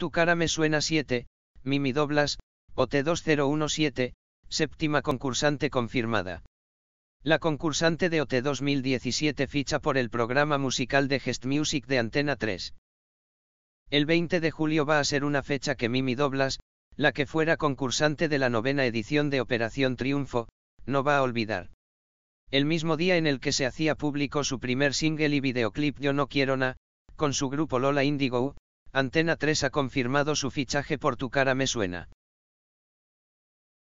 Tu cara me suena 7, Mimi Doblas, OT2017, séptima concursante confirmada. La concursante de OT 2017 ficha por el programa musical de Gest Music de Antena 3. El 20 de julio va a ser una fecha que Mimi Doblas, la que fuera concursante de la novena edición de Operación Triunfo, no va a olvidar. El mismo día en el que se hacía público su primer single y videoclip Yo no quiero na, con su grupo Lola Indigo, Antena 3 ha confirmado su fichaje por Tu cara me suena.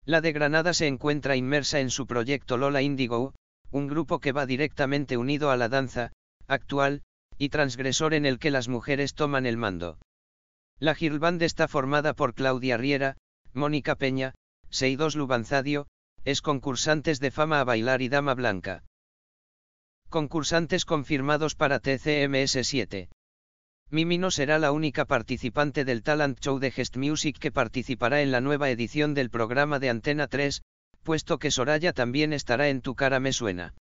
La de Granada se encuentra inmersa en su proyecto Lola Indigo, un grupo que va directamente unido a la danza, actual, y transgresor en el que las mujeres toman el mando. La Girlband está formada por Claudia Riera, Mónica Peña, Seidos Lubanzadio, es concursantes de Fama a Bailar y Dama Blanca. Concursantes confirmados para TCMS 7. Mimi será la única participante del talent show de Gest Music que participará en la nueva edición del programa de Antena 3, puesto que Soraya también estará en Tu cara me suena.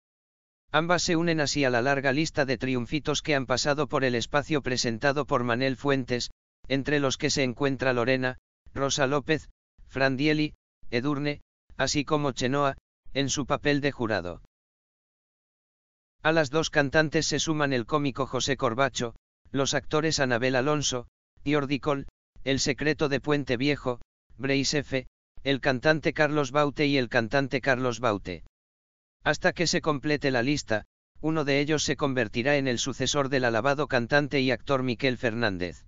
Ambas se unen así a la larga lista de triunfitos que han pasado por el espacio presentado por Manel Fuentes, entre los que se encuentra Lorena, Rosa López, Fran Dieli, Edurne, así como Chenoa, en su papel de jurado. A las dos cantantes se suman el cómico José Corbacho, los actores Anabel Alonso, y Col, El secreto de Puente Viejo, Brace el cantante Carlos Baute y el cantante Carlos Baute. Hasta que se complete la lista, uno de ellos se convertirá en el sucesor del alabado cantante y actor Miquel Fernández.